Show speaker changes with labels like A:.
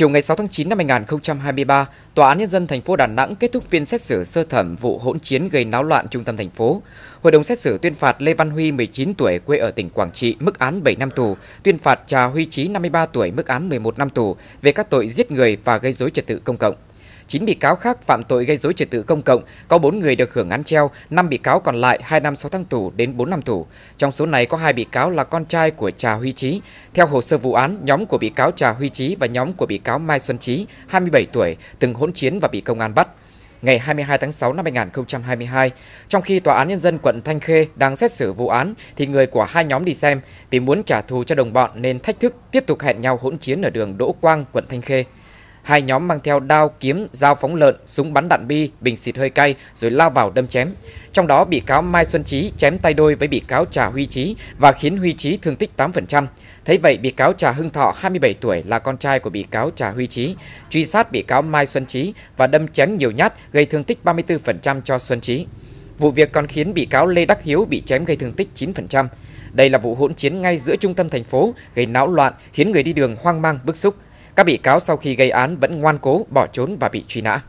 A: Chiều ngày 6 tháng 9 năm 2023, Tòa án Nhân dân thành phố Đà Nẵng kết thúc phiên xét xử sơ thẩm vụ hỗn chiến gây náo loạn trung tâm thành phố. Hội đồng xét xử tuyên phạt Lê Văn Huy 19 tuổi quê ở tỉnh Quảng Trị mức án 7 năm tù, tuyên phạt Trà Huy Chí 53 tuổi mức án 11 năm tù về các tội giết người và gây dối trật tự công cộng. 9 bị cáo khác phạm tội gây dối trật tự công cộng, có 4 người được hưởng án treo, 5 bị cáo còn lại 2 năm 6 tháng tù đến 4 năm tù. Trong số này có 2 bị cáo là con trai của Trà Huy Trí. Theo hồ sơ vụ án, nhóm của bị cáo Trà Huy Trí và nhóm của bị cáo Mai Xuân Trí, 27 tuổi, từng hỗn chiến và bị công an bắt ngày 22 tháng 6 năm 2022. Trong khi Tòa án Nhân dân quận Thanh Khê đang xét xử vụ án, thì người của hai nhóm đi xem vì muốn trả thù cho đồng bọn nên thách thức tiếp tục hẹn nhau hỗn chiến ở đường Đỗ Quang, quận Thanh Khê. Hai nhóm mang theo đao, kiếm, dao phóng lợn, súng bắn đạn bi, bình xịt hơi cay rồi lao vào đâm chém. Trong đó bị cáo Mai Xuân Chí chém tay đôi với bị cáo Trà Huy Chí và khiến Huy Chí thương tích 8%. Thấy vậy, bị cáo Trà Hưng Thọ 27 tuổi là con trai của bị cáo Trà Huy Chí truy sát bị cáo Mai Xuân Chí và đâm chém nhiều nhát gây thương tích 34% cho Xuân Chí Vụ việc còn khiến bị cáo Lê Đắc Hiếu bị chém gây thương tích 9%. Đây là vụ hỗn chiến ngay giữa trung tâm thành phố, gây náo loạn, khiến người đi đường hoang mang bức xúc. Các bị cáo sau khi gây án vẫn ngoan cố bỏ trốn và bị truy nã.